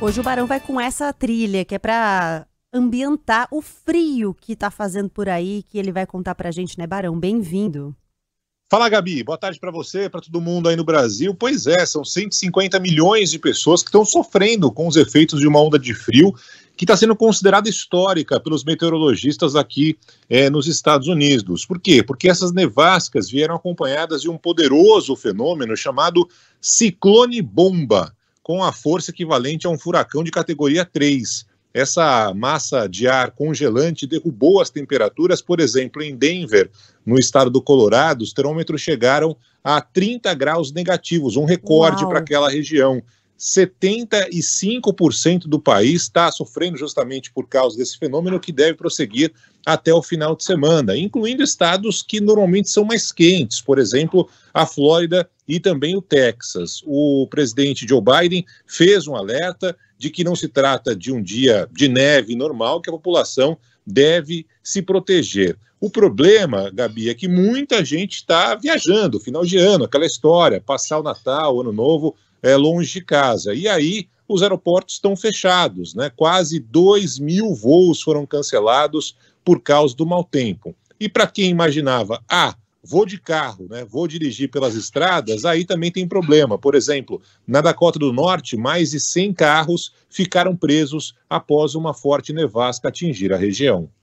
Hoje o Barão vai com essa trilha, que é para ambientar o frio que tá fazendo por aí, que ele vai contar pra gente, né, Barão? Bem-vindo. Fala, Gabi. Boa tarde para você, para todo mundo aí no Brasil. Pois é, são 150 milhões de pessoas que estão sofrendo com os efeitos de uma onda de frio que está sendo considerada histórica pelos meteorologistas aqui é, nos Estados Unidos. Por quê? Porque essas nevascas vieram acompanhadas de um poderoso fenômeno chamado ciclone bomba com a força equivalente a um furacão de categoria 3. Essa massa de ar congelante derrubou as temperaturas, por exemplo, em Denver, no estado do Colorado, os termômetros chegaram a 30 graus negativos, um recorde para aquela região. 75% do país está sofrendo justamente por causa desse fenômeno que deve prosseguir até o final de semana, incluindo estados que normalmente são mais quentes, por exemplo, a Flórida e também o Texas. O presidente Joe Biden fez um alerta de que não se trata de um dia de neve normal, que a população deve se proteger. O problema, Gabi, é que muita gente está viajando, final de ano, aquela história, passar o Natal, o Ano Novo, é, longe de casa. E aí os aeroportos estão fechados, né? Quase 2 mil voos foram cancelados por causa do mau tempo. E para quem imaginava, ah, vou de carro, né, vou dirigir pelas estradas, aí também tem problema. Por exemplo, na Dakota do Norte, mais de 100 carros ficaram presos após uma forte nevasca atingir a região.